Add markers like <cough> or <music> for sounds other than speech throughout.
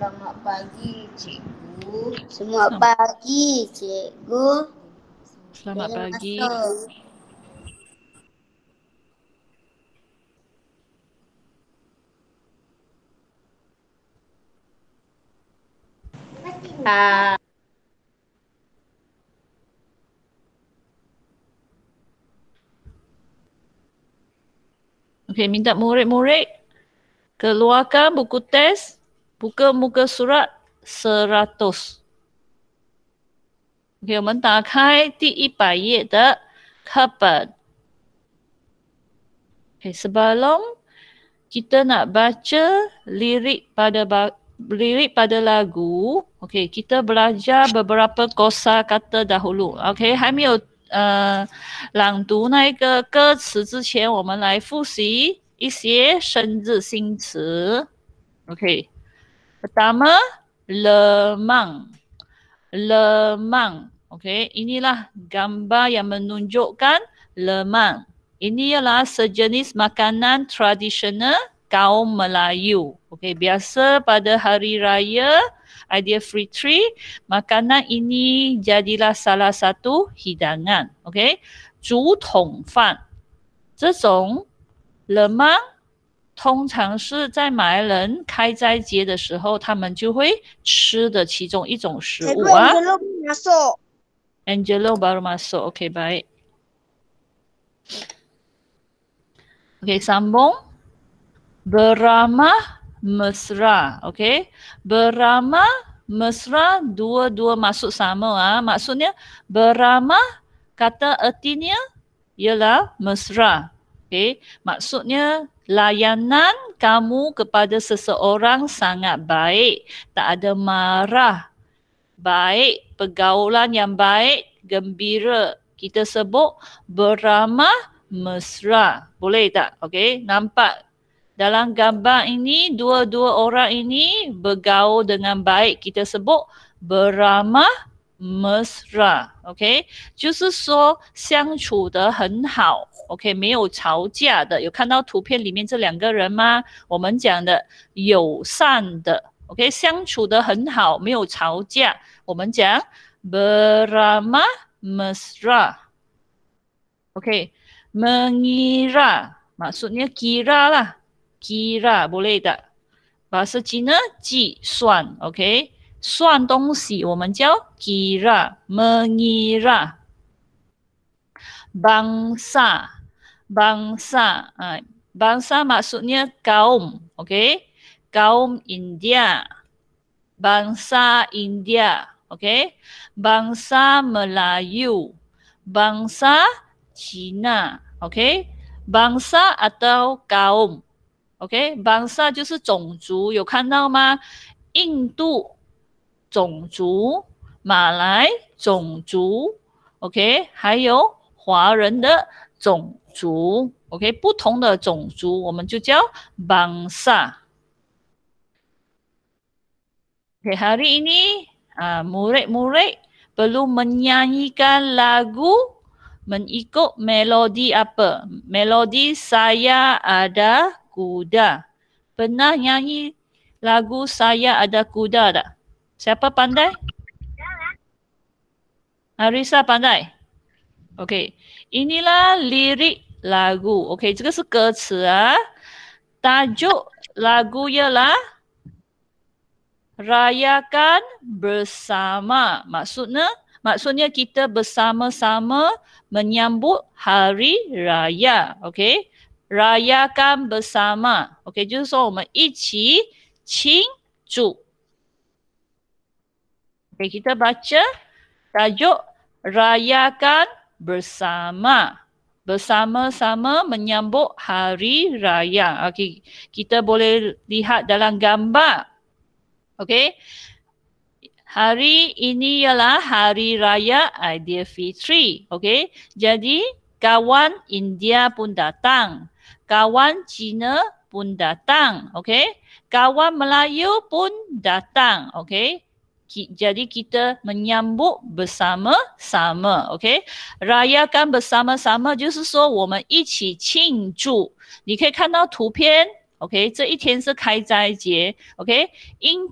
Selamat pagi, cikgu. Semua pagi, cikgu. Selamat Dia pagi. Ah. Okay, minta murid-murid keluarkan buku test, buka muka surat seratus. Okay, kita buka halaman 100 halaman. E okay, sebelum kita nak baca lirik pada lirik pada lagu, okay, kita belajar beberapa kosakata dahulu. Okay, 还没有呃朗读那个歌词之前，我们来复习一些生日新词。OK，什么？Le man，Le man。OK，ini lah gambar yang menunjukkan Le man。Ini adalah sejenis makanan tradisional kaum Melayu. Okey, biasa pada hari raya idea free tree, makanan ini jadilah salah satu hidangan. Okay, zhu tong fan. Zhong lemang 通常是在马来人开斋节的时候，他们就会吃的其中一种食物啊。Angelo Barmaso。Angelo Barmaso。OK，拜。OK，三 o Berama mesra, okay. Berama, mesra, dua-dua masuk sama ah. Ha? Maksudnya berama kata artinya ialah mesra. okay. maksudnya layanan kamu kepada seseorang sangat baik, tak ada marah. Baik, pergaulan yang baik, gembira. Kita sebut berama mesra. Boleh tak? Okey, nampak dalam gambar ini dua-dua orang ini bergaul dengan baik kita sebut beramah mesra okay justru so siang chu de hen hao okay meo chao jia de you kan dao tu pian li mian zhe liang ge ren ma wo men jiang de you san de okay siang chu de hen hao meo chao jia wo men jiang berama mesra okay mengira maksudnya kira lah kira boleh tak? Bahasa Cina, ji suan, ok? Suan dongsi, woman jiao kira, mengira. Bangsa, bangsa, ha, bangsa maksudnya kaum, ok? Kaum India, bangsa India, ok? Bangsa Melayu, bangsa Cina, ok? Bangsa atau kaum, O.K. OK，邦萨就是种族，有看到吗？印度种族、马来种族，OK，还有华人的种族，OK，不同的种族我们就叫邦萨。OK，好的，你啊，murid murid perlu menyanyikan lagu mengikut melodi apa？Melodi saya ada。kuda. Pernah nyanyi lagu Saya Ada Kuda tak? Siapa pandai? Arisa pandai? Okey. Inilah lirik lagu. Okey, ini adalah lagu. Tajuk lagu ialah Rayakan Bersama. Maksudnya, maksudnya kita bersama-sama menyambut hari raya. Okey rayakan bersama. Okey, 就是说我们一起庆祝。Okey, kita baca tajuk rayakan bersama. Bersama-sama menyambut hari raya. Okey, kita boleh lihat dalam gambar. Okey. Hari ini ialah hari raya Aidilfitri. Okey. Jadi kawan India pun datang kawan Cina pun datang. Okay. Kawan Melayu pun datang. Okay. Ki, jadi kita menyambut bersama-sama. Okay. Rayakan bersama-sama. Jadi kita menyambut bersama-sama. Jadi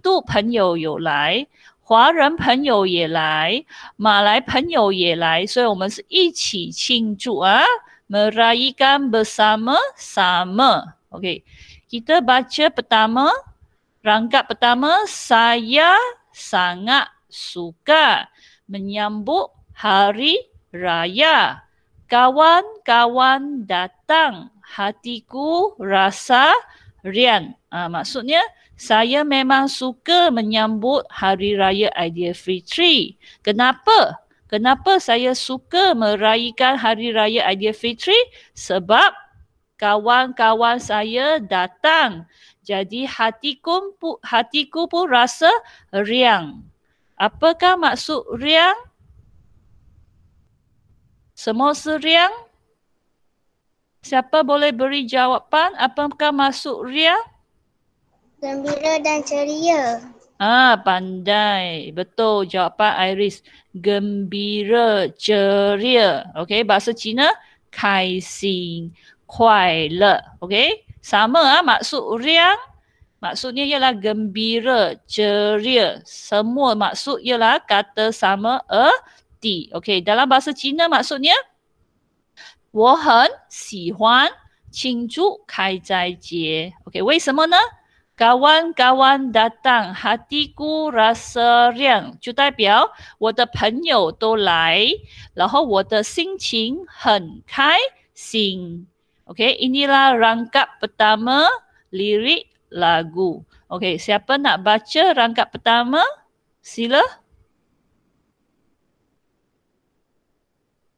kita 华人朋友也来，马来朋友也来，所以我们是一起庆祝啊！meraihkan bersama-sama. Okey. Kita baca pertama, rangkap pertama, saya sangat suka menyambut hari raya. Kawan-kawan datang, hatiku rasa rian. Ha, maksudnya, saya memang suka menyambut hari raya Idea Free Tree. Kenapa? Kenapa saya suka meraihkan Hari Raya Aidilfitri? Sebab kawan-kawan saya datang. Jadi hatiku, hatiku pun rasa riang. Apakah maksud riang? Semua seriang? Siapa boleh beri jawapan? Apakah maksud riang? Gembira dan ceria. Ah, pandai. Betul jawapan Iris. Gembira, ceria. Okay, bahasa Cina, kaising, kuaila. Okay, sama ah, maksud riang. Maksudnya ialah gembira, ceria. Semua maksud ialah kata sama erti. Okay, dalam bahasa Cina maksudnya, 我很喜欢庆祝开斋节。Okay, 为什么呢? Kawan-kawan datang, hatiku rasa riang. 就代表我的朋友都来，然后我的心情很开心。OK, inilah rangkap pertama lirik lagu. Okay, siapa nak baca rangkap pertama? Sila.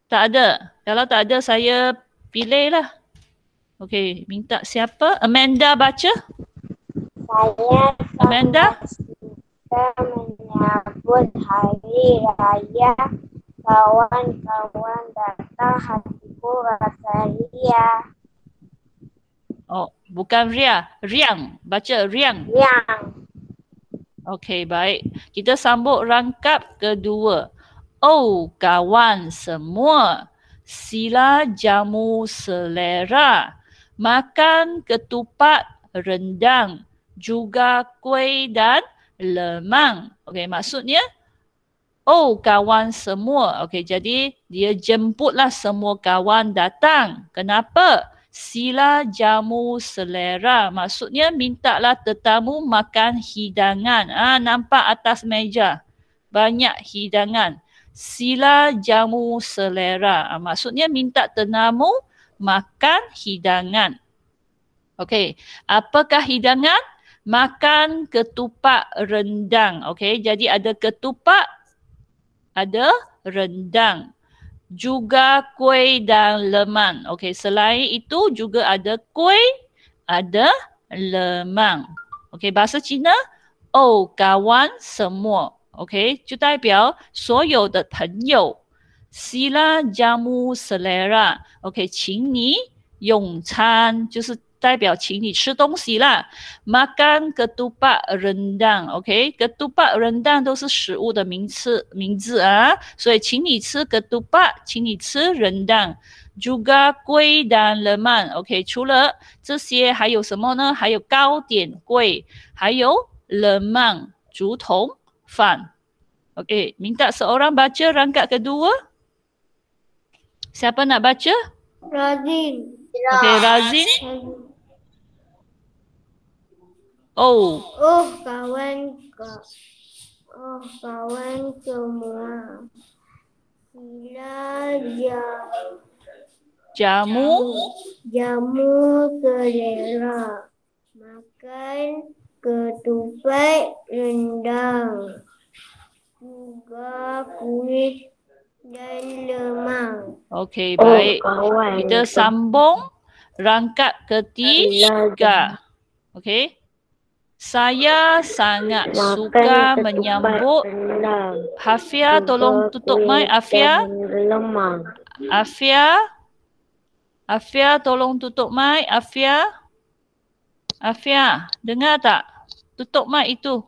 Tak ada. Kalau tak ada, saya pilih lah. Okay, minta siapa? Amanda baca saya Amanda menyambut hari raya kawan-kawan datang hatiku rasa ria oh bukan ria riang baca riang riang Okey, baik. Kita sambut rangkap kedua. Oh, kawan semua. Sila jamu selera. Makan ketupat rendang juga kuih dan lemang. Okey, maksudnya oh kawan semua. Okey, jadi dia jemputlah semua kawan datang. Kenapa? Sila jamu selera. Maksudnya mintalah tetamu makan hidangan. Ah, ha, nampak atas meja. Banyak hidangan. Sila jamu selera. Ha, maksudnya minta tetamu makan hidangan. Okey, apakah hidangan? makan ketupat rendang. Okay, jadi ada ketupat, ada rendang. Juga kuih dan lemang. Okay, selain itu juga ada kuih, ada lemang. Okay, bahasa Cina, oh kawan semua. Okay, 就代表所有的朋友。Sila jamu selera. Okay, 请你用餐，就是代表请你吃东西啦，makan kedubak rendang，OK，kedubak rendang 都是食物的名词名字啊，所以请你吃 kedubak，请你吃 rendang，juga kui dan leman，OK，除了这些还有什么呢？还有糕点粿，还有 leman 竹筒饭，OK。m i n s o r a n g baca rangka kedua，siapa nak baca？Razin，OK，Razin。Oh. Oh kawan ke. Oh kawan semua. Sila Jamu. Jamu selera. Makan ketupat rendang. Juga kuih dan lemang. Okey, baik. Oh, Kita sambung rangkap ketiga. Okey. Saya sangat Makan suka menyambut. Hafia tolong tutup mic Afia. Afia. Afia tolong tutup mic Afia. Afia, dengar tak? Tutup mic itu.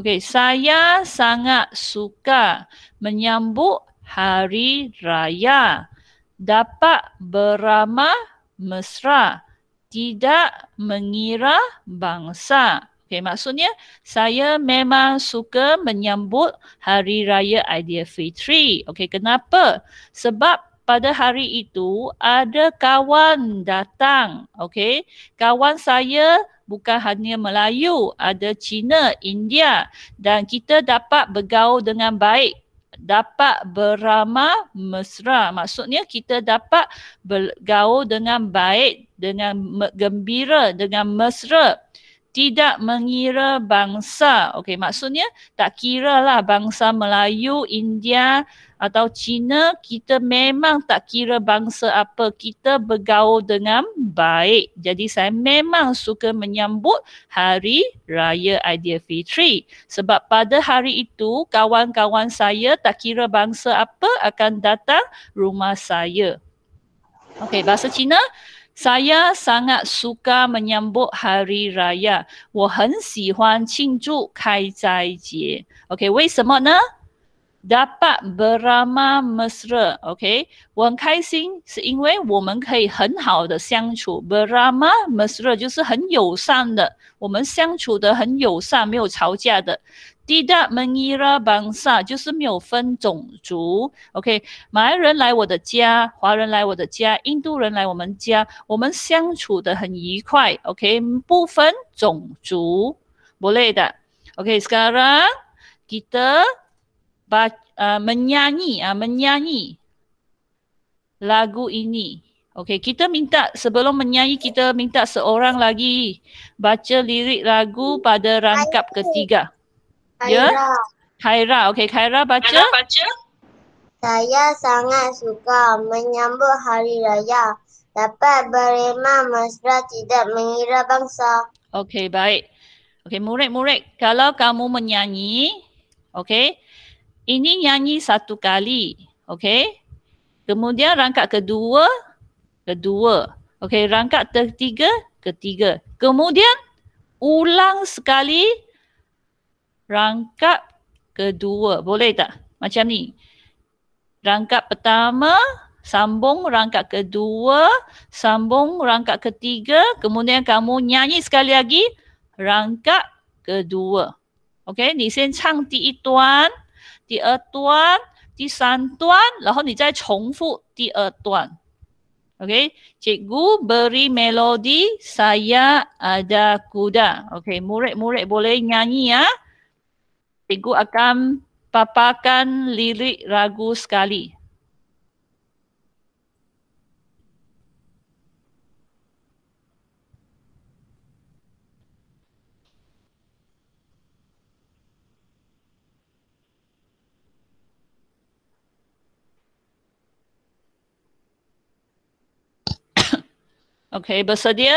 Okey, saya sangat suka menyambut hari raya. Dapat beramah mesra tidak mengira bangsa. Okay, maksudnya saya memang suka menyambut Hari Raya Aidilfitri. Okay, kenapa? Sebab pada hari itu ada kawan datang. Okay, kawan saya bukan hanya Melayu, ada Cina, India dan kita dapat bergaul dengan baik dapat berama mesra. Maksudnya kita dapat bergaul dengan baik, dengan gembira, dengan mesra tidak mengira bangsa. Okey, maksudnya tak kira lah bangsa Melayu, India atau Cina, kita memang tak kira bangsa apa, kita bergaul dengan baik. Jadi saya memang suka menyambut Hari Raya Fitri Sebab pada hari itu, kawan-kawan saya tak kira bangsa apa akan datang rumah saya. Okey, bahasa Cina. Saya sangat suka menyambut hari raya. 我很喜欢庆祝开斋节。OK，为什么呢？Dapat beramah mesra。OK，我很开心，是因为我们可以很好的相处。Beramah mesra 就是很友善的，我们相处的很友善，没有吵架的。tidak mengira bangsa, orang orang orang datang datang datang ke ke ke rumah rumah rumah saya, saya, saya, kita bersama dengan baik. tidak ba a、uh, menyanyi 啊、uh, menyanyi menyanyi lagu ini. kita minta sebelum menyanyi kita minta seorang lagi baca lirik lagu pada rangkap ketiga。Ya? Khaira. Khaira. Okey, Khaira baca. Khaira baca. Saya sangat suka menyambut hari raya. Dapat berhemah mesra tidak mengira bangsa. Okey, baik. Okey, murid-murid, kalau kamu menyanyi, okey, ini nyanyi satu kali, okey. Kemudian rangkap kedua, kedua. Okey, rangkap ketiga, ketiga. Kemudian ulang sekali, rangkap kedua. Boleh tak? Macam ni. Rangkap pertama, sambung rangkap kedua, sambung rangkap ketiga, kemudian kamu nyanyi sekali lagi rangkap kedua. Okey, ni sen chang e lah di ituan, di ertuan, di santuan, lalu ni zai chong fu di ertuan. Okey, cikgu beri melodi saya ada kuda. Okay, murid-murid boleh nyanyi ya cikgu akan paparkan lirik ragu sekali. <coughs> Okay, bersedia?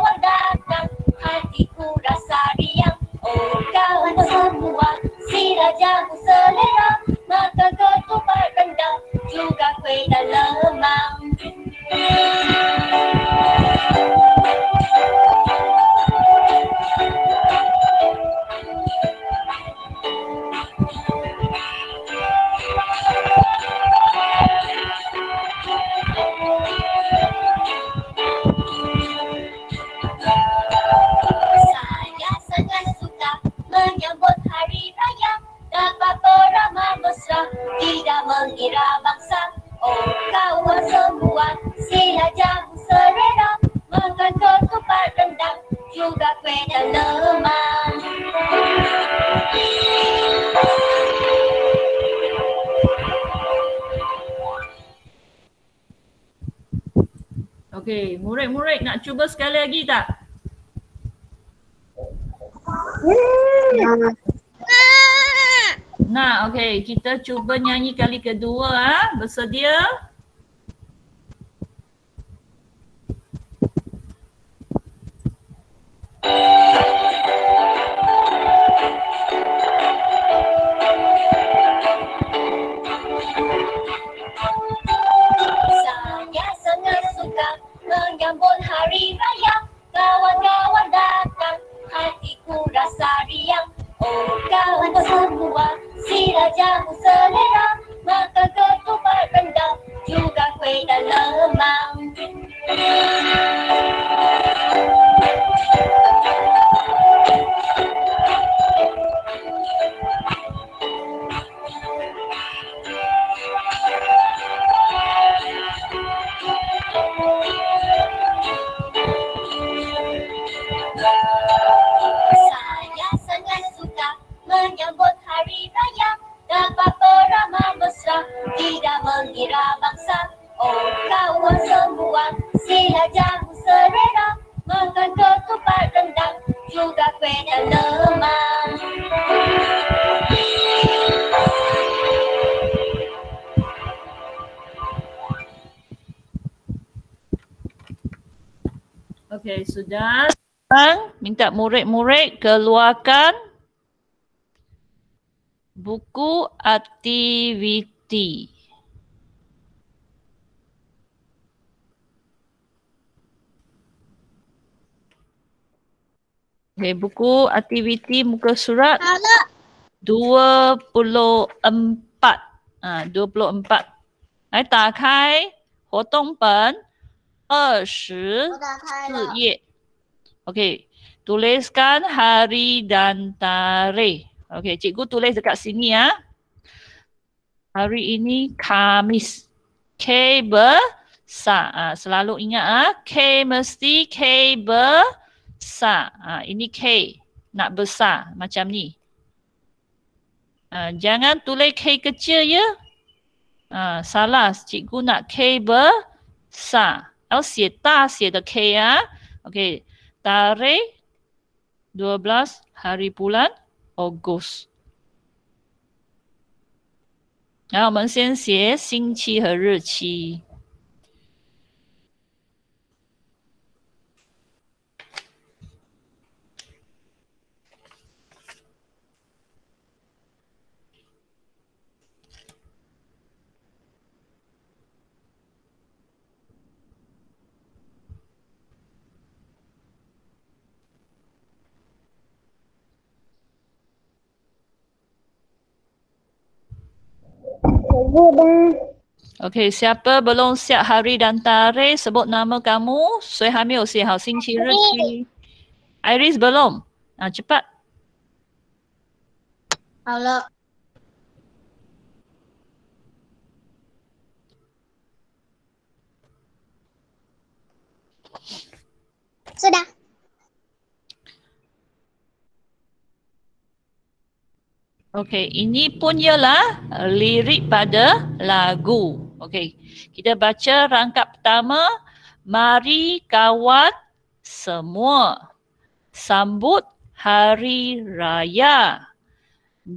hatiku rasa riang Oh kau semua si raja selera Maka ketupat rendang juga kuih dan lemang sekali lagi tak? Nah, okey, kita cuba nyanyi kali kedua Ha? Bersedia? Uh kawan-kawan datang Hatiku rasa riang Oh kawan semua Sila jamu selera Makan ketupat rendang Juga kuih dan lemang Thank you. Dan sekarang minta murid-murid keluarkan buku aktiviti. Okay, buku aktiviti muka surat 24. Ha, 24. Hai, tak kai. Hotong pen. 24页。Okay. Okey, tuliskan hari dan tarikh. Okey, cikgu tulis dekat sini ya. Hari ini Kamis. K besar. Ha, selalu ingat ah ha. K mesti K besar. Ha, ah, ini K nak besar macam ni. Ha, jangan tulis K kecil ya. Ha, salah, cikgu nak K besar. Kalau 写大写的 K 啊，OK，、okay, ya tarikh 12 hari bulan Ogos. Nah, kita akan cikgu dah. Okey, siapa belum siap hari dan tarikh sebut nama kamu. Sui hamil si hao sing chi ri. Iris belum. Ah cepat. Hello. Sudah. Okey, ini pun ialah uh, lirik pada lagu. Okey, kita baca rangkap pertama. Mari kawat semua. Sambut hari raya.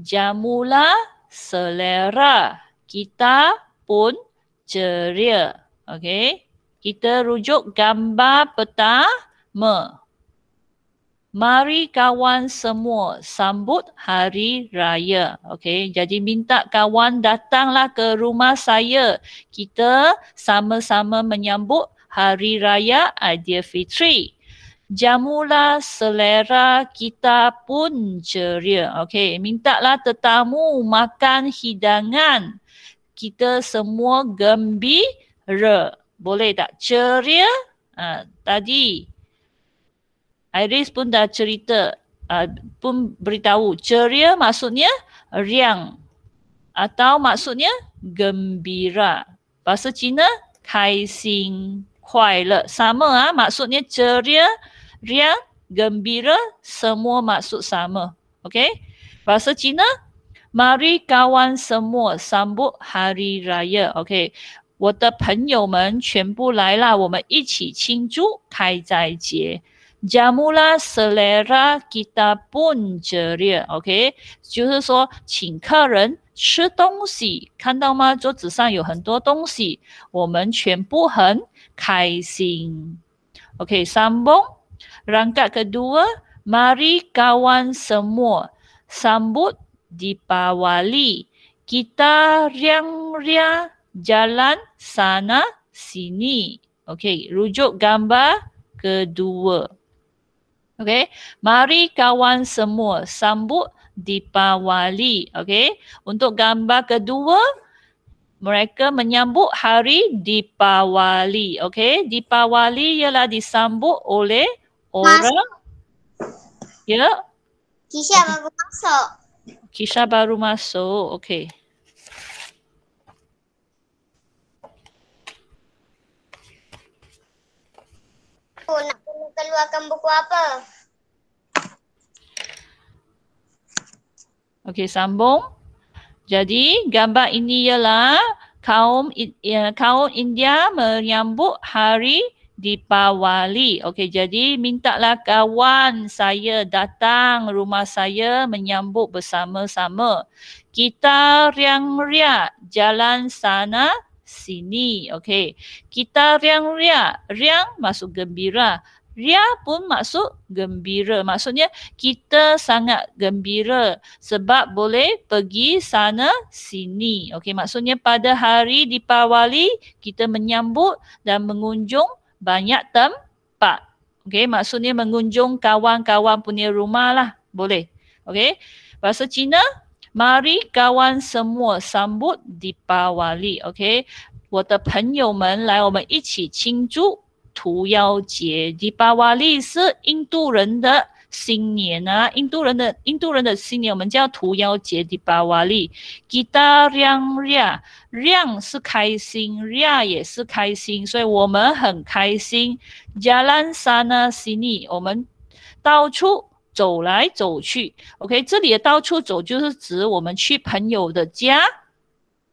Jamula selera. Kita pun ceria. Okey, kita rujuk gambar pertama. Mari kawan semua sambut hari raya. Okey, jadi minta kawan datanglah ke rumah saya. Kita sama-sama menyambut hari raya Fitri. Jamulah selera kita pun ceria. Okey, mintalah tetamu makan hidangan. Kita semua gembira. Boleh tak? Ceria? Uh, tadi Iris pun dah cerita uh, pun beritahu ceria maksudnya riang atau maksudnya gembira. Bahasa Cina kaising, kuaile. Sama ah maksudnya ceria, riang, gembira semua maksud sama. Okey. Bahasa Cina mari kawan semua sambut hari raya. Okey. 我的朋友们全部来了，我们一起庆祝开斋节。jamula selera kita pun ceria. OK，就是说请客人吃东西，看到吗？桌子上有很多东西，我们全部很开心。OK，三蹦，rangka kedua，mari kawan semua sambut di pawali kita riang ria jalan sana sini。OK，rujuk gambar kedua. Okay, mari kawan semua sambut Deepawali. Okay, untuk gambar kedua, mereka menyambut hari Deepawali. Okay, Deepawali ialah disambut oleh orang. Ya. Yeah. Kisha baru masuk. Kisha baru masuk. Okay. Oh, nak keluarkan buku apa? Okey, sambung. Jadi, gambar ini ialah kaum ya, kaum India menyambut hari Deepawali. Okey, jadi mintaklah kawan saya datang rumah saya menyambut bersama-sama. Kita riang-riak jalan sana sini. Okey. Kita riang-riak. Riang masuk gembira. Ria pun maksud gembira. Maksudnya kita sangat gembira sebab boleh pergi sana sini. Okey, maksudnya pada hari Dipawali kita menyambut dan mengunjung banyak tempat. Okey, maksudnya mengunjung kawan-kawan punya rumah lah. Boleh. Okey. Bahasa Cina, mari kawan semua sambut Dipawali. Okey. 我的朋友们来，我们一起庆祝屠妖节迪巴瓦利是印度人的新年啊！印度人的印度人的新年，我们叫屠妖节迪巴瓦利。l i Gitar a n g ria，yang 是开心，ria 也是开心，所以我们很开心。Jalan s a n a sini，我们到处走来走去。OK，这里的到处走就是指我们去朋友的家。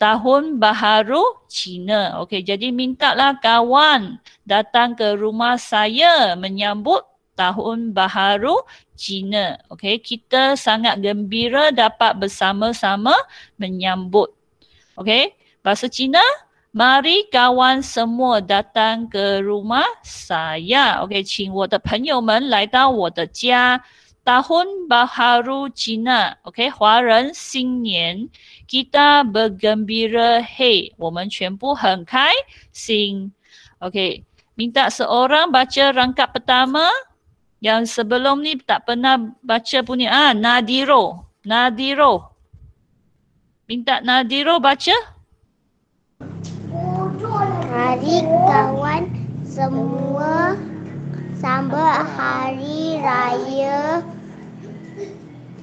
tahun baharu Cina. Okey, jadi mintaklah kawan datang ke rumah saya menyambut tahun baharu Cina. Okey, kita sangat gembira dapat bersama-sama menyambut. Okey, bahasa Cina, mari kawan semua datang ke rumah saya. Okey, 请我的朋友们来到我的家。tahun baharu Cina, okay, Huaren kita bergembira, hey, 我们全部很开心, Okay, minta seorang baca rangkap pertama yang sebelum ni tak pernah baca punya ah Nadiro, Nadiro. Minta Nadiro baca. Hari kawan semua sambut hari raya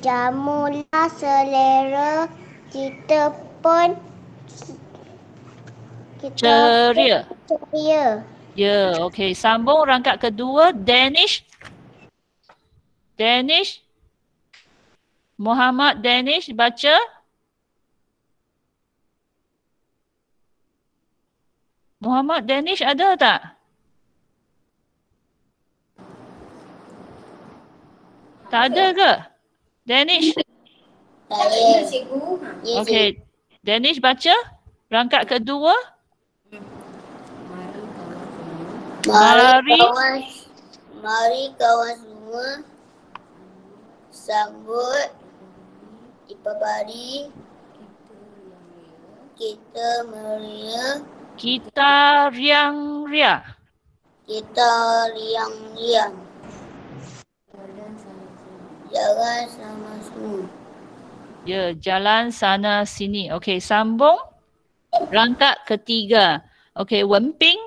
jamulah selera kita pun kita ceria. Ceria. Ya, okey. Sambung rangkat kedua, Danish. Danish. Muhammad Danish baca. Muhammad Danish ada tak? Tak ada ke? Danish. Okay. Danish baca. Rangkat kedua. Mari kawan semua. Mari kawan, mari kawan semua. Sambut. Ipabari. Kita meria. Kita riang ria. Kita riang riang. Jalan sama sini. Ya, jalan sana sini. Okey, sambung. Rangkap ketiga. Okey, Wenping.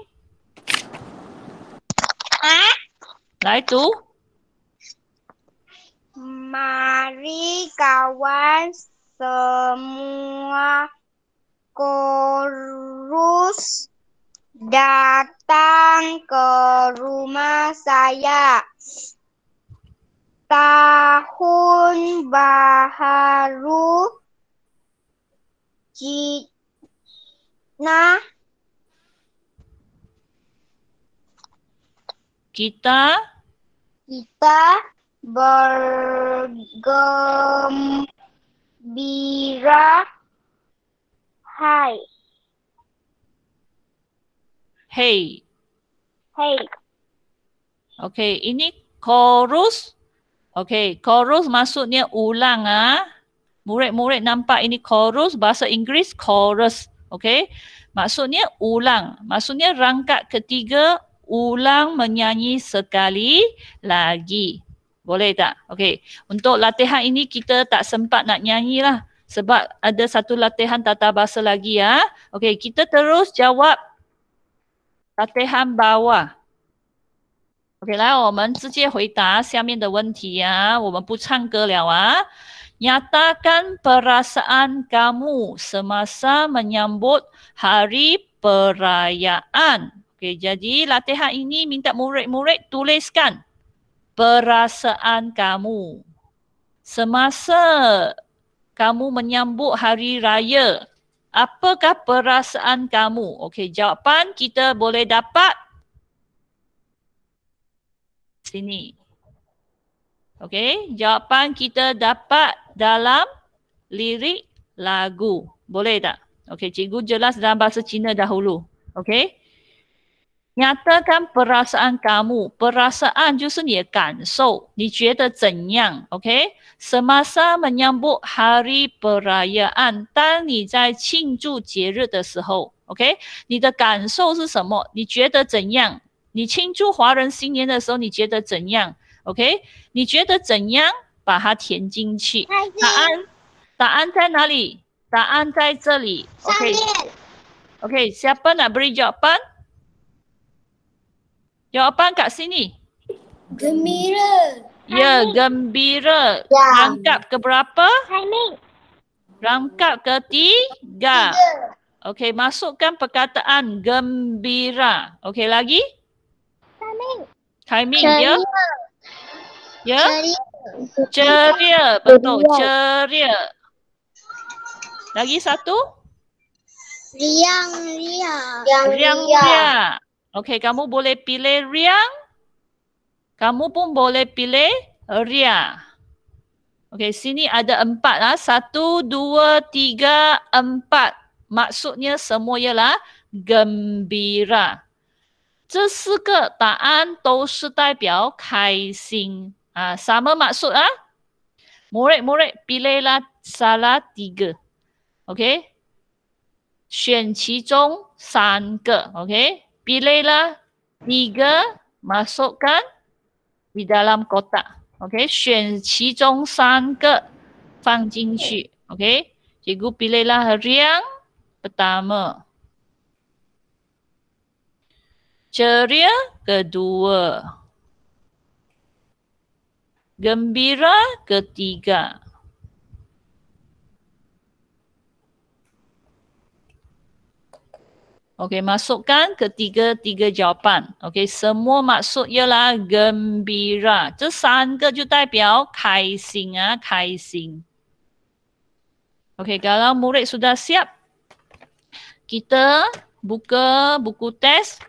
Lai tu. Mari kawan semua korus datang ke rumah saya. baharu Cina kita kita bergembira hai hey hey okay ini chorus Okay, chorus maksudnya ulang ah. Murid-murid nampak ini chorus, bahasa Inggeris chorus. Okay, maksudnya ulang. Maksudnya rangkat ketiga, ulang menyanyi sekali lagi. Boleh tak? Okay, untuk latihan ini kita tak sempat nak nyanyi lah. Sebab ada satu latihan tata bahasa lagi ya. Ah. Okay, kita terus jawab latihan bawah. OK，来，我们直接回答下面的问题啊。我们不唱歌了啊。Nyatakan perasaan kamu semasa menyambut hari perayaan. Okay, jadi latihan ini minta murid-murid tuliskan perasaan kamu semasa kamu menyambut hari raya. Apakah perasaan kamu? Okey, jawapan kita boleh dapat sini. Okey, jawapan kita dapat dalam lirik lagu. Boleh tak? Okey, cikgu jelas dalam bahasa Cina dahulu. Okey. Nyatakan perasaan kamu. Perasaan justru ni kan. So, ni cuyata zhenyang. Okey. Semasa menyambut hari perayaan. Dan ni zai cincu jiru de sehou. Okey. Ni de kan so si semo. Ni cuyata zhenyang. 你庆祝华人新年的时候，你觉得怎样？OK，你觉得怎样把它填进去？答案，答案在哪里？答案在这里。OK，OK，、okay. okay, 下班了，不是要班？要班卡西尼。Gembira。Ya, gembira. Rangkap ke berapa? Rangkap ke tiga. Okey, masukkan perkataan gembira. Okey, Lagi timing. Timing, ya? Ya? Ceria. ceria. Betul, ceria. Lagi satu? Riang, riang. Riang, riang. riang. Okey, kamu boleh pilih riang. Kamu pun boleh pilih ria. Okey, sini ada empat. lah. Satu, dua, tiga, empat. Maksudnya semua ialah gembira. Gembira. 这四个答案都是代表开心啊。什么马术啊？Murid murid bila la salah tiga。OK，选其中三个。OK。Pilihlah tiga masukkan di dalam kotak. Okey, pilih si jong san ke, fang jin Okey, cikgu pilihlah hari yang pertama. Ceria kedua. Gembira ketiga. Okey, masukkan ketiga-tiga jawapan. Okey, semua maksud ialah gembira. Itu sangka itu 代表 kaising, ah, kaising. Okey, kalau murid sudah siap, kita buka buku test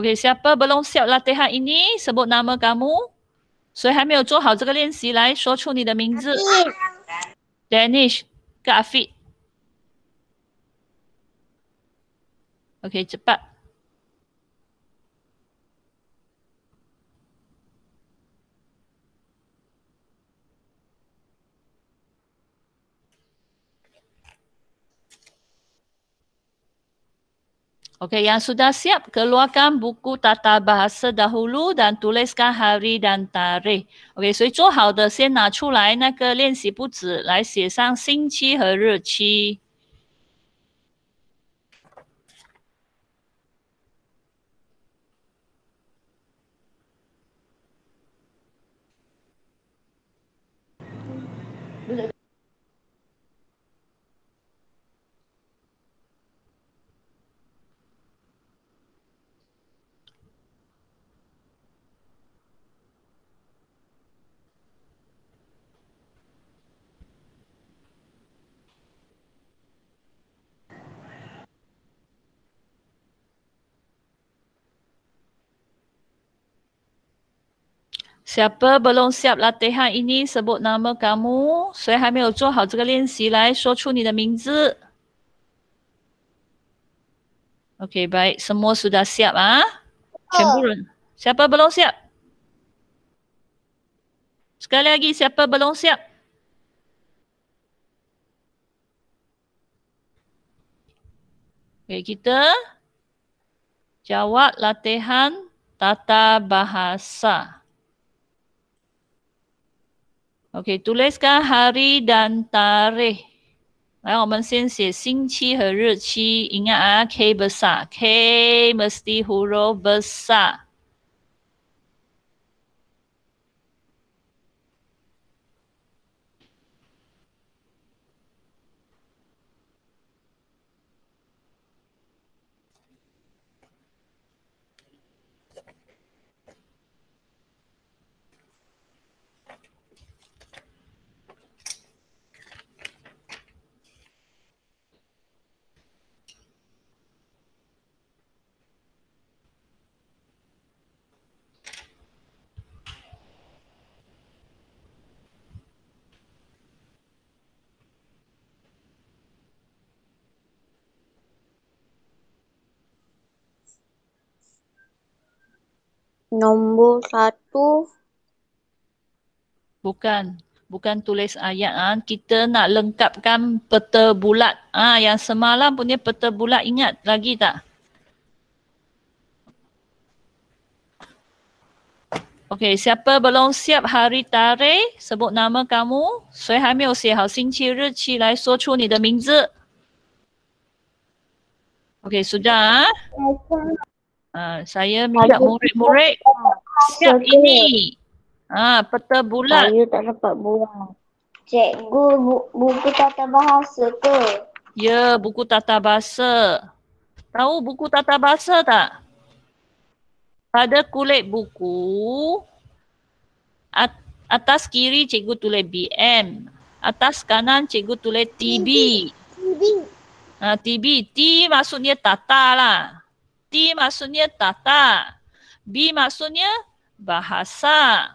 Okey, siapa belum siap latihan ini? Sebut nama kamu. Sudah so, belum buat latihan ini? Sebut nama kamu. Sudah belum buat latihan ini? Sebut nama kamu. Sudah belum buat latihan ini? Sebut nama kamu. Sudah Okey, yang sudah siap, keluarkan buku tata bahasa dahulu dan tuliskan hari dan tarikh. Okey, so itu hal dah saya nak cuci nak ke lensi buku, lai 写上星期和日期。Thank si Siapa belum siap latihan ini sebut nama kamu? Sui hai meiyou zuo hao zhege lianxi lai shuo chu ni de mingzi? Okay, baik. Semua sudah siap ah? Semua oh. Siapa belum siap? Sekali lagi siapa belum siap? Okay, kita jawab latihan tata bahasa. Okay, tuliskan hari dan tarikh. Lain, kita mesti tulis sinci dan rizki. Ingat ah, K besar. K mesti huruf besar. Nombor satu. Bukan. Bukan tulis ayat. Ha. Kita nak lengkapkan peta bulat. Ah, ha, Yang semalam punya peta bulat ingat lagi tak? Okey, siapa belum siap hari tarikh, sebut nama kamu. Sui hai miu si hao xin qi ri qi lai suo chu ni de ming zi. Okey, sudah. Ha? Uh, saya minta murid-murid siap okay. ini. Ha, uh, peta bulat. Saya tak dapat buang. Cikgu, bu- buku tata bahasa ke? Ya, yeah, buku tata bahasa. Tahu buku tata bahasa tak? Pada kulit buku, at- atas kiri cikgu tulis BM. Atas kanan cikgu tulis TB. TB. Ha, TB. T ah, maksudnya tata lah. T maksudnya tata. B maksudnya bahasa.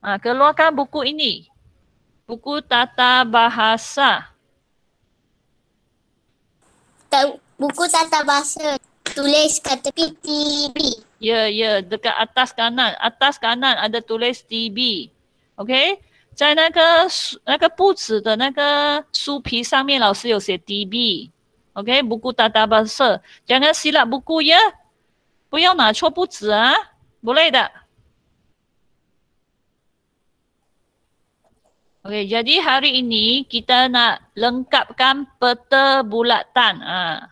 Ha, keluarkan buku ini. Buku tata bahasa. Buku tata bahasa tulis kat tepi TB. Ya, yeah, ya. Yeah, dekat atas kanan. Atas kanan ada tulis TB. Okay? 在那个那个布置的那个书皮上面，老师有写 DB。Okay, buku tata bahasa. Jangan silap buku ya. Boleh nak cuba buku ya. Ha? Boleh tak? Okey, jadi hari ini kita nak lengkapkan peta bulatan. Ha.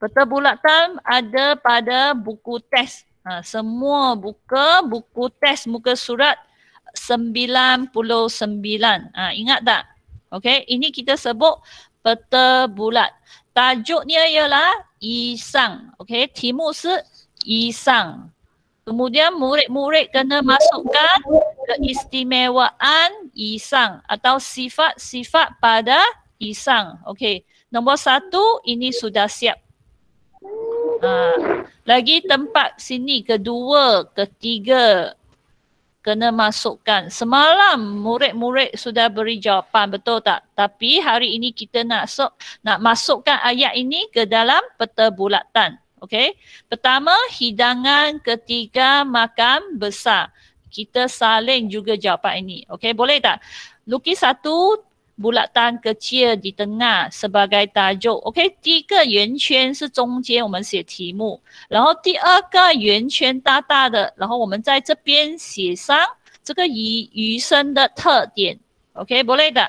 Peta bulatan ada pada buku teks. Ha. Semua buka buku teks muka surat 99. Ha. Ingat tak? Okey, ini kita sebut peta bulat. Tajuknya ialah isang. Okey, timu se isang. Kemudian murid-murid kena masukkan keistimewaan isang atau sifat-sifat pada isang. Okey, nombor satu ini sudah siap. Ha. Lagi tempat sini kedua, ketiga, kena masukkan. Semalam murid-murid sudah beri jawapan betul tak? Tapi hari ini kita nak so, nak masukkan ayat ini ke dalam peta bulatan. Okey. Pertama hidangan ketiga makan besar. Kita saling juga jawapan ini. Okey boleh tak? Lukis satu, 布拉 e b a g a i 十八 j 大肉。OK，第一个圆圈是中间，我们写题目，然后第二个圆圈大大的，然后我们在这边写上这个鱼鱼身的特点。OK，不累的。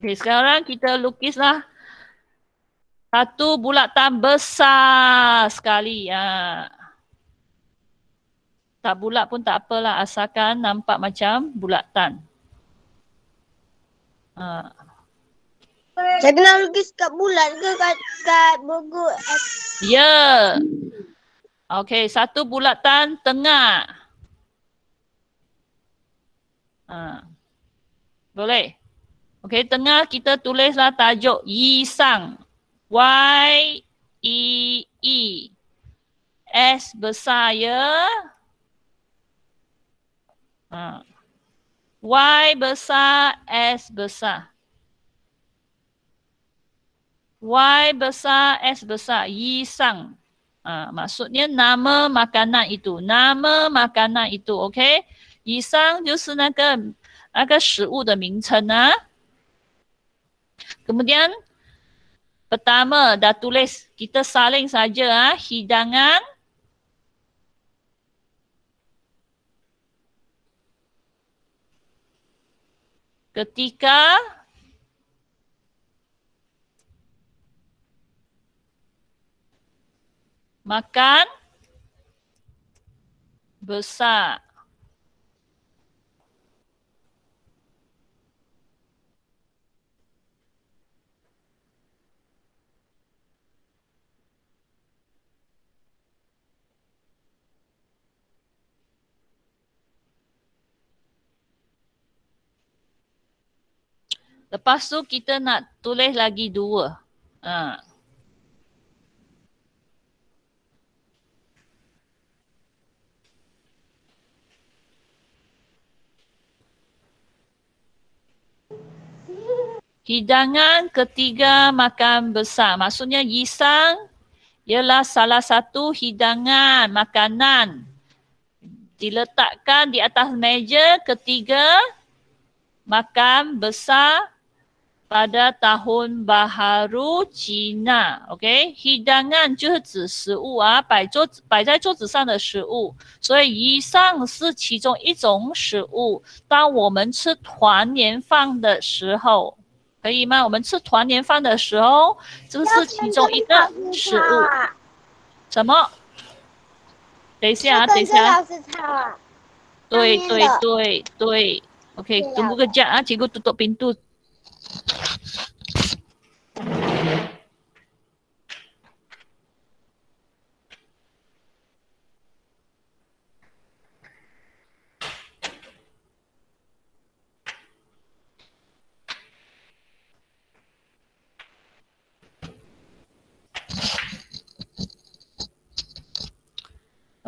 好，现在我们来画一个大大的鱼。tak bulat pun tak apalah asalkan nampak macam bulatan. Ha. Saya pernah lukis kat bulat ke kat, kat buku? Ya. Yeah. Okey, satu bulatan tengah. Ha. Boleh? Okey, tengah kita tulislah tajuk Yi Sang. Y-E-E. E. S besar ya. Yeah. Ha. Y besar, S besar. Y besar, S besar. Yisang. Ha. Maksudnya nama makanan itu. Nama makanan itu, okay? Yisang itu adalah nama makanan. itu. Ha? Kemudian, pertama dah tulis. Kita saling saja. Ha. Hidangan. ketika makan besar Lepas tu kita nak tulis lagi dua. Ha. Hidangan ketiga makan besar. Maksudnya gisang ialah salah satu hidangan makanan diletakkan di atas meja ketiga makan besar 巴达达混巴哈鲁吉娜，OK，hidangan 就是指食物啊，摆桌子摆在桌子上的食物，所以以上是其中一种食物。当我们吃团年饭的时候，可以吗？我们吃团年饭的时候，这是其中一个食物。什么？等一下啊，等一下。对对对对，OK，整个个酱啊，结果多多冰度。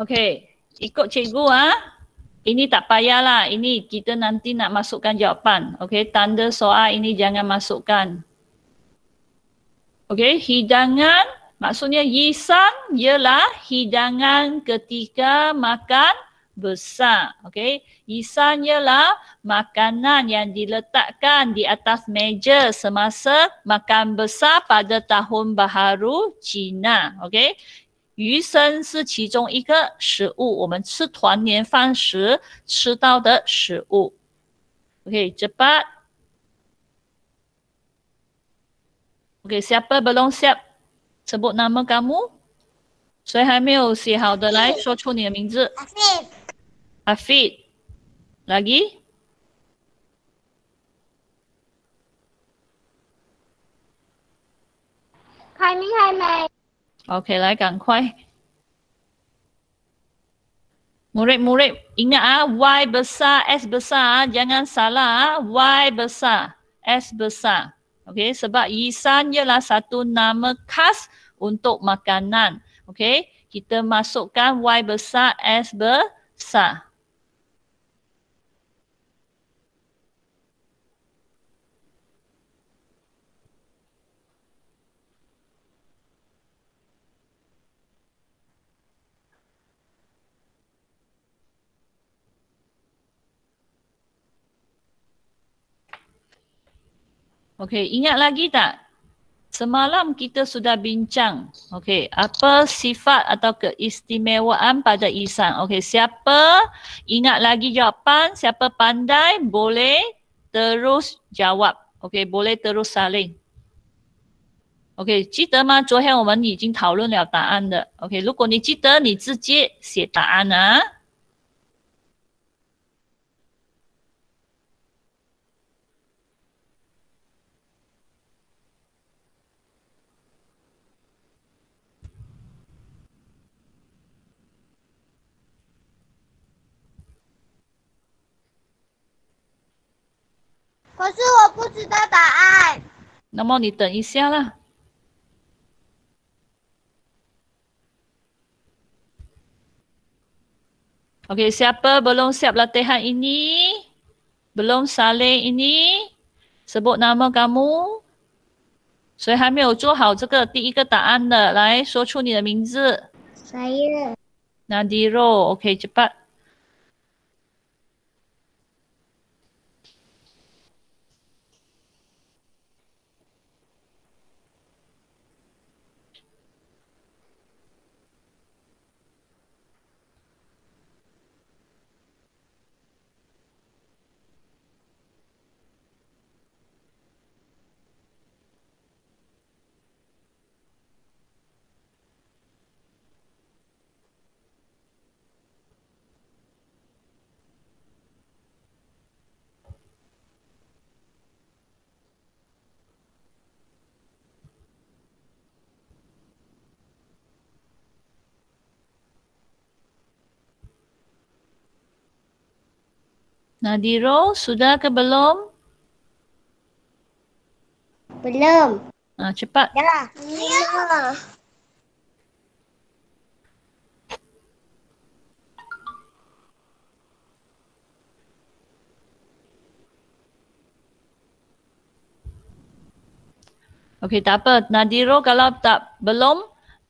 Okay, ikut cikgu ah. Ha? ini tak payahlah. Ini kita nanti nak masukkan jawapan. Okey, tanda soal ini jangan masukkan. Okey, hidangan maksudnya yisan ialah hidangan ketika makan besar. Okey, yisan ialah makanan yang diletakkan di atas meja semasa makan besar pada tahun baharu Cina. Okey, 鱼生是其中一个食物，我们吃团年饭时吃到的食物。OK，第八。OK，下边不用不那么拿麦。谁还没有写好的，来说出你的名字。阿飞。阿飞。Lucky。开麦，开麦。OK，来，赶快。Murid murid ingat ah y besar s besar ah, jangan salah ah y besar s besar okey sebab isan ialah satu nama khas untuk makanan okey kita masukkan y besar s besar Okey, ingat lagi tak? Semalam kita sudah bincang. Okey, apa sifat atau keistimewaan pada isan? Okey, siapa ingat lagi jawapan? Siapa pandai boleh terus jawab. Okey, boleh terus saling. Okey, cita ma, 可是我不知道答案。那么你等一下啦。OK，siapa belum siap latihan ini? Belum s a l i n ini, sebut nama kamu。谁 a 没 a 做好这个第一个答案的？来说出你 n 名字。Saya. Nadiro. OK，cepat. Nadiro, sudah ke belum? Belum. Ha, cepat. Ya. ya. Okey, tak apa. Nadiro kalau tak belum,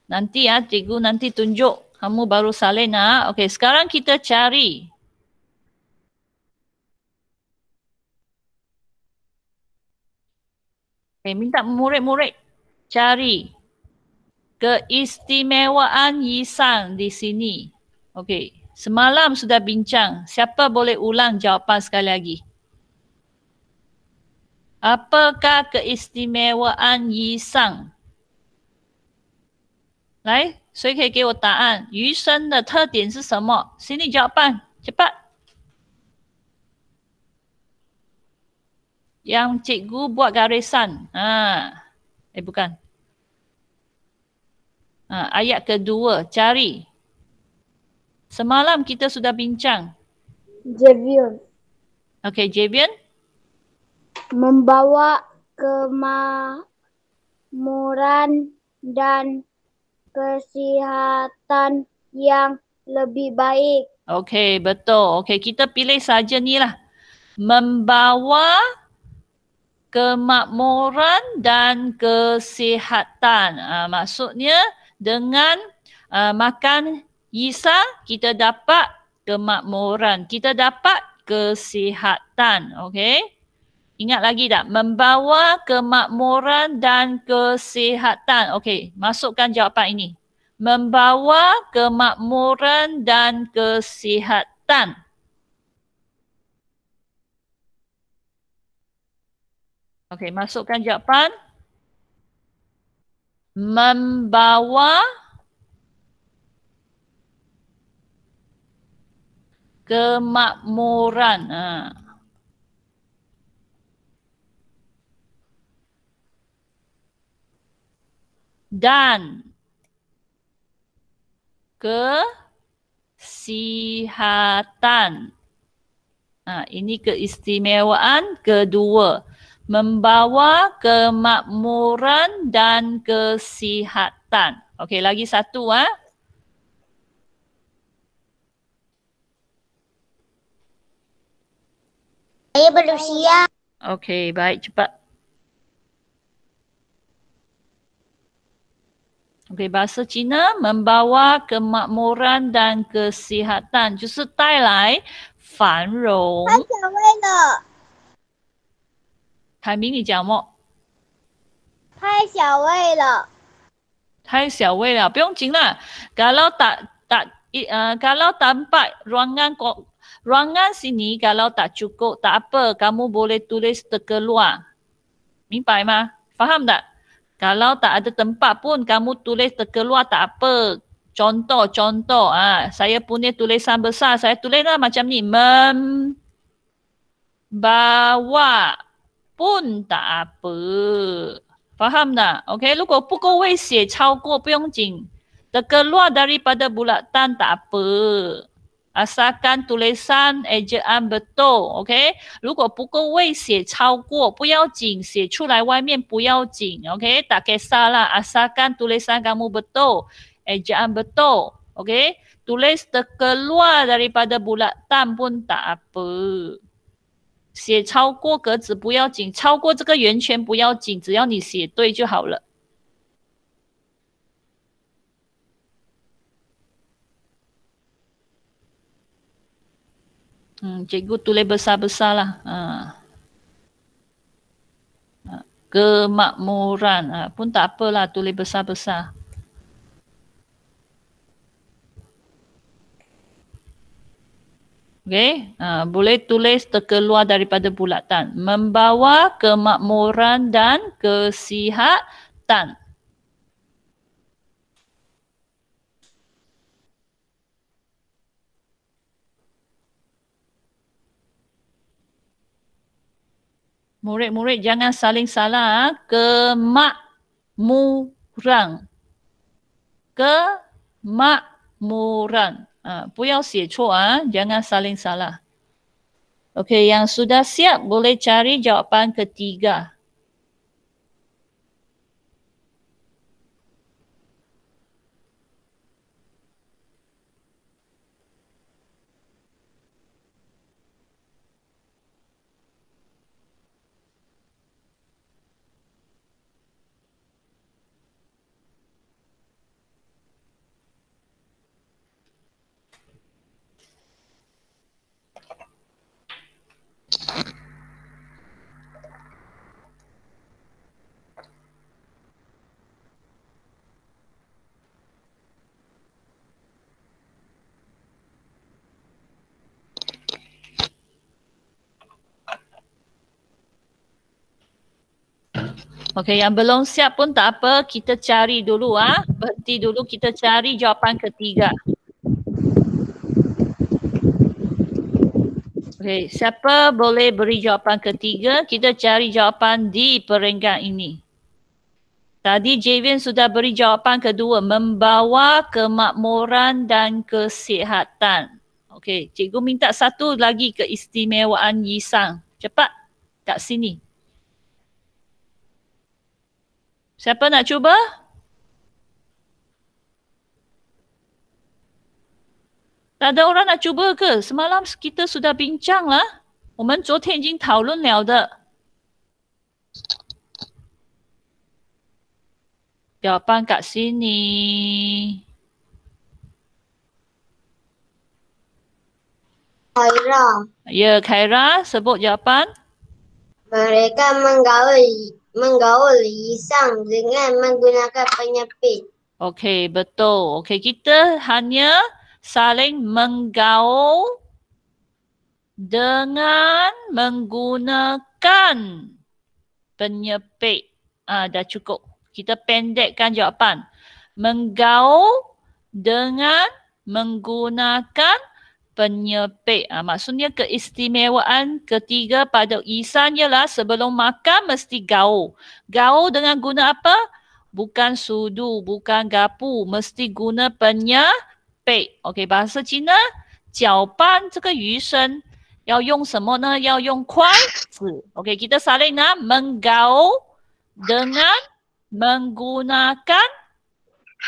nanti ya, cikgu nanti tunjuk kamu baru salin ha. Okey, sekarang kita cari Okay, eh, minta murid-murid cari keistimewaan Yisang di sini. Okey, semalam sudah bincang. Siapa boleh ulang jawapan sekali lagi? Apakah keistimewaan Yisang? Lai, saya kira kira 答案. Yisang 的特点是什么? Sini jawapan, cepat. yang cikgu buat garisan. Ha. Eh bukan. Ha, ayat kedua, cari. Semalam kita sudah bincang. Javion. Okay, Javion. Membawa kemamuran dan kesihatan yang lebih baik. Okay, betul. Okay, kita pilih saja ni lah. Membawa kemakmuran dan kesihatan. Uh, maksudnya dengan uh, makan Isa kita dapat kemakmuran, kita dapat kesihatan. Okay? Ingat lagi tak? Membawa kemakmuran dan kesihatan. Okay, masukkan jawapan ini. Membawa kemakmuran dan kesihatan. Okey, masukkan jawapan. Membawa kemakmuran. Ha. Dan kesihatan. Ha, ini keistimewaan kedua. Kedua membawa kemakmuran dan kesihatan. Okey, lagi satu ah. Ha? Saya belum siap. Okey, baik cepat. Okey, bahasa Cina membawa kemakmuran dan kesihatan. Justru Thailand, eh. fan rong. Fan rong. 谭明，你讲么？太小胃了。太小胃了，不用紧啦。噶老打打一呃，噶老蛋白软硬光软硬是你噶老打足够打不，噶木不勒多勒是得个乱，明白吗？发喊的。Kalau tak ada tempat pun kamu tulis terkeluar tak apa. Contoh, contoh. Ah, ha, saya punya tulisan besar. Saya tulislah macam ni. Membawa. Bawa pun tak apa. Faham tak? Okay, lu kalau cukup wei xie chao guo biong jing. Terkeluar daripada bulatan tak apa. Asalkan tulisan ejaan betul, okay? Lugo pukul wei xie chao guo, bu yao jing, xie chu lai wai mian bu yao jing, okay? Tak kisah lah, asalkan tulisan kamu betul, ejaan betul, okay? Tulis terkeluar daripada bulatan pun tak apa. 写超过格子不要紧，超过这个圆圈不要紧，只要你写对就好了。嗯，这个涂勒不沙不沙啦，嗯，啊，格麦摩兰啊，不打不啦，涂勒不沙不沙。Okay, uh, ha, boleh tulis terkeluar daripada bulatan. Membawa kemakmuran dan kesihatan. Murid-murid jangan saling salah. Ha. Kemakmuran. Kemakmuran. Puyau ah, si cua, jangan saling salah. Okey, yang sudah siap boleh cari jawapan ketiga. Okey, yang belum siap pun tak apa. Kita cari dulu ah. Ha? Berhenti dulu kita cari jawapan ketiga. Okey, siapa boleh beri jawapan ketiga? Kita cari jawapan di peringkat ini. Tadi Javian sudah beri jawapan kedua, membawa kemakmuran dan kesihatan. Okey, cikgu minta satu lagi keistimewaan Yisang. Cepat, kat sini. Siapa nak cuba? Tak ada orang nak cuba ke? Semalam kita sudah bincang lah. Kita sudah bincang lah. Kita sudah bincang Jawapan kat sini. Khaira. Ya, Khaira sebut jawapan. Mereka menggaul menggauli sang dengan menggunakan penyepit. Okey, betul. Okey, kita hanya saling menggaul dengan menggunakan penyepit. Ah, dah cukup. Kita pendekkan jawapan. Menggaul dengan menggunakan penyebik. Ha, maksudnya keistimewaan ketiga pada isan ialah sebelum makan mesti gaul. Gaul dengan guna apa? Bukan sudu, bukan gapu. Mesti guna penyebik. Okey, bahasa Cina, jiao ban zhe yu shen. Yao yong semo ne? Yao yong kuai zi. Okey, kita saling na. Menggaul dengan menggunakan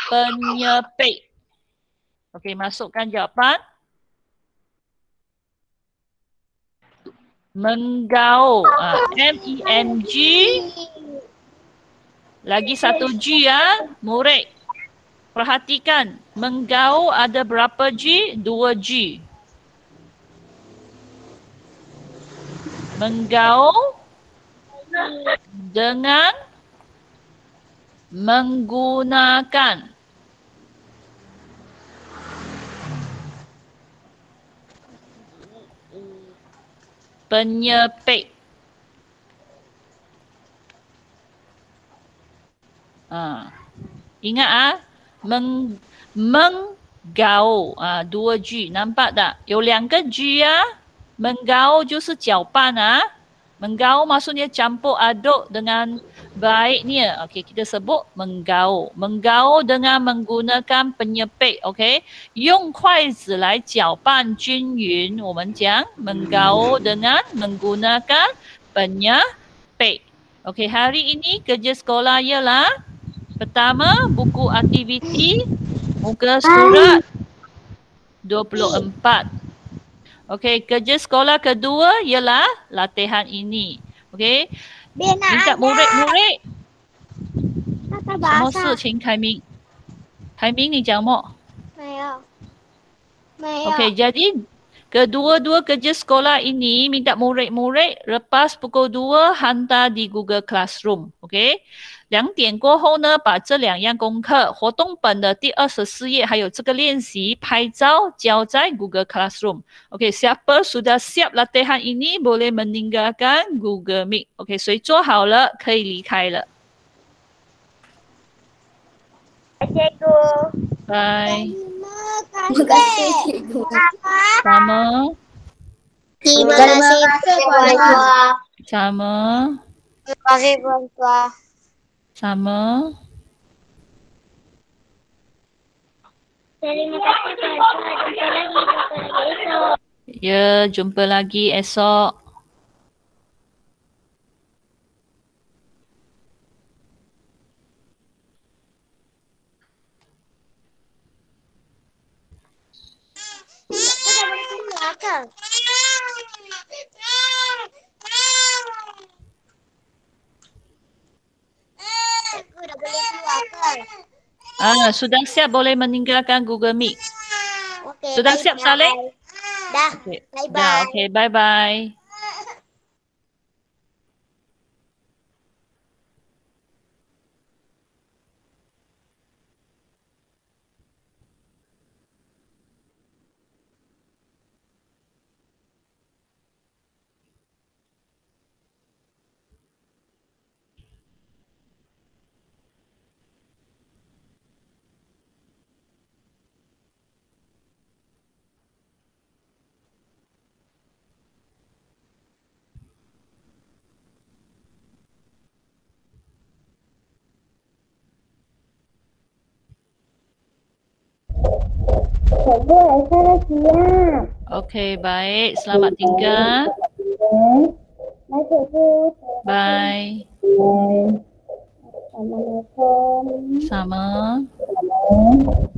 penyebik. Okey, masukkan jawapan. menggaul. Ha, ah, M-E-N-G. Lagi satu G ya, murid. Perhatikan, menggaul ada berapa G? Dua G. Menggaul dengan menggunakan. penyepik. Ha. Ingat ah ha? meng menggaul ha, dua G nampak tak? Yo liang ke G ya? Ah, menggao, ah. menggao maksudnya campur aduk dengan baiknya okay kita sebut menggaul menggaul dengan menggunakan penyepit okey yong kuai zi lai jiao ban jun yun wo men jiang menggaul hmm. dengan menggunakan penyepit okey hari ini kerja sekolah ialah pertama buku aktiviti muka ah. surat 24 okey kerja sekolah kedua ialah latihan ini okey Bina Sekejap, murid, murid. Tata bahasa. Semua se, cing Kai Ming. ni jang mo? Mayo. Okay, jadi kedua-dua kerja sekolah ini minta murid-murid lepas pukul 2 hantar di Google Classroom. Okay. 两点过后呢，把这两样功课，活动本的第二十四页，还有这个练习拍照，交在 Google Classroom。OK，set up sudah siap, latihan ini boleh meninggalkan Google Meet。OK，所做好了，可以离开了。谢谢哥，拜。谢谢哥哥，阿妈。谢谢哥哥，阿妈。谢谢哥哥。Sama. Terima kasih banyak. Jumpa lagi. Jumpa lagi esok. Ya, jumpa lagi esok. Aku dah berkumpul, Ah, uh, sudah siap boleh meninggalkan Google Meet. Okay, sudah bye siap bye. Saleh? Dah. Okay. Bye bye. Dah, okay, bye bye. Okey, baik. Selamat tinggal. Bye. Bye. Assalamualaikum. Sama. Sama.